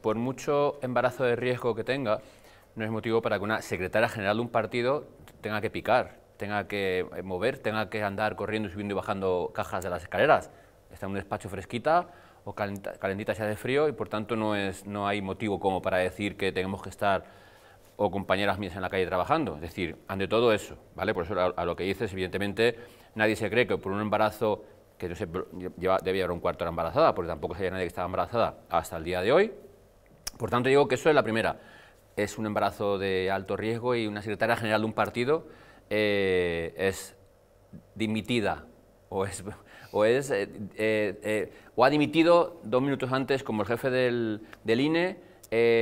por mucho embarazo de riesgo que tenga, no es motivo para que una secretaria general de un partido tenga que picar, tenga que eh, mover, tenga que andar corriendo subiendo y bajando cajas de las escaleras. Está en un despacho fresquita o calentita si de frío y por tanto no, es, no hay motivo como para decir que tenemos que estar o compañeras mías en la calle trabajando. Es decir, ante todo eso, ¿vale? Por eso a, lo que dices, evidentemente, nadie se cree que por un embarazo que yo sé, debía haber un cuarto de embarazada, porque tampoco sabía nadie que estaba embarazada hasta el día de hoy, por tanto, digo que eso es la primera. Es un embarazo de alto riesgo y una secretaria general de un partido eh, es dimitida o es, o, es, eh, eh, o ha dimitido dos minutos antes como el jefe del, INE,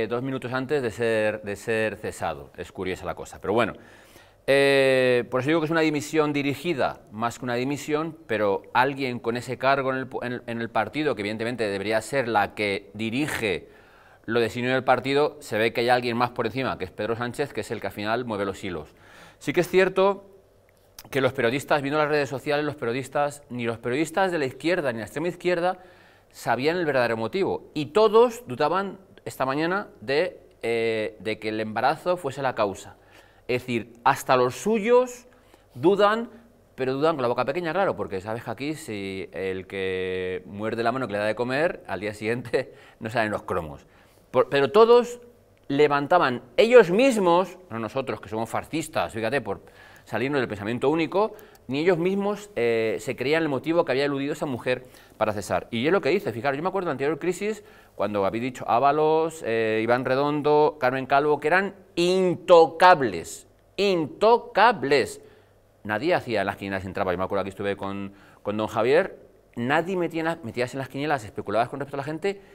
dos minutos antes de ser, de ser cesado. Es curiosa la cosa, pero bueno. por eso digo que es una dimisión dirigida más que una dimisión, pero alguien con ese cargo en el partido, que evidentemente debería ser la que dirige lo en el partido, se ve que hay alguien más por encima, que es Pedro Sánchez, que es el que al final mueve los hilos. Sí que es cierto que los periodistas, viendo las redes sociales, los periodistas, ni los periodistas de la izquierda ni la extrema izquierda sabían el verdadero motivo. Y todos dudaban esta mañana de, eh, de que el embarazo fuese la causa. Es decir, hasta los suyos dudan, pero dudan con la boca pequeña, claro, porque sabes que aquí si el que muerde la mano que le da de comer, al día siguiente no salen los cromos pero todos levantaban ellos mismos, no nosotros que somos fascistas, fíjate, por salirnos del pensamiento único, ni ellos mismos eh, se creían el motivo que había eludido esa mujer para cesar. Y yo lo que dice, fijaros, yo me acuerdo de la anterior crisis, cuando había dicho Ábalos, eh, Iván Redondo, Carmen Calvo, que eran intocables, intocables. Nadie hacía las quinielas, entraba, yo me acuerdo que estuve con, don Javier, nadie metía, en las quinielas especuladas con respecto a la gente